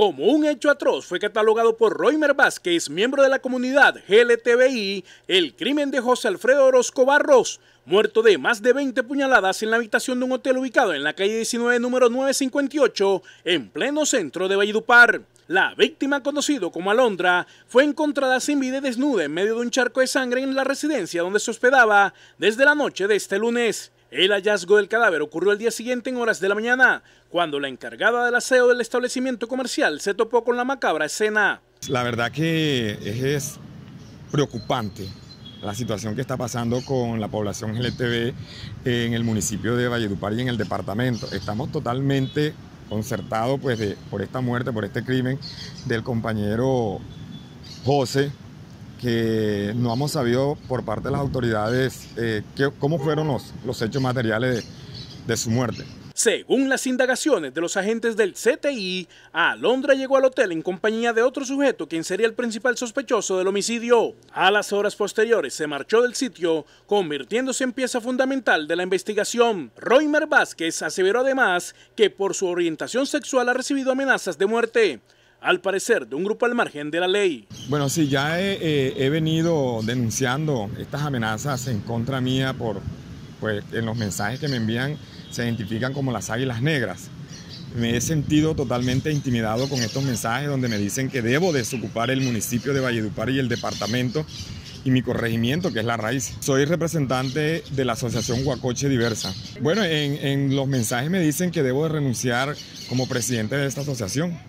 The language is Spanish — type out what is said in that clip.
como un hecho atroz fue catalogado por Roymer Vázquez, miembro de la comunidad GLTBI, el crimen de José Alfredo Orozco Barros, muerto de más de 20 puñaladas en la habitación de un hotel ubicado en la calle 19, número 958, en pleno centro de Valledupar. La víctima, conocido como Alondra, fue encontrada sin vida y desnuda en medio de un charco de sangre en la residencia donde se hospedaba desde la noche de este lunes. El hallazgo del cadáver ocurrió el día siguiente en horas de la mañana, cuando la encargada del aseo del establecimiento comercial se topó con la macabra escena. La verdad que es, preocupante la situación que está pasando con la población LTV en el municipio de Valledupar y en el departamento. Estamos totalmente concertados pues, por esta muerte, por este crimen del compañero José, que no hemos sabido por parte de las autoridades eh, cómo fueron los, los hechos materiales de, su muerte. Según las indagaciones de los agentes del CTI, a Alondra llegó al hotel en compañía de otro sujeto quien sería el principal sospechoso del homicidio. A las horas posteriores se marchó del sitio, convirtiéndose en pieza fundamental de la investigación. Roymer Vázquez aseveró además que por su orientación sexual ha recibido amenazas de muerte al parecer de un grupo al margen de la ley. Bueno, sí, ya eh, he, venido denunciando estas amenazas en contra mía por, pues en los mensajes que me envían se identifican como las águilas negras. Me he sentido totalmente intimidado con estos mensajes donde me dicen que debo desocupar el municipio de Valledupar y el departamento y mi corregimiento, que es la raíz. Soy representante de la Asociación Huacoche Diversa. Bueno, en, en los mensajes me dicen que debo de renunciar como presidente de esta asociación.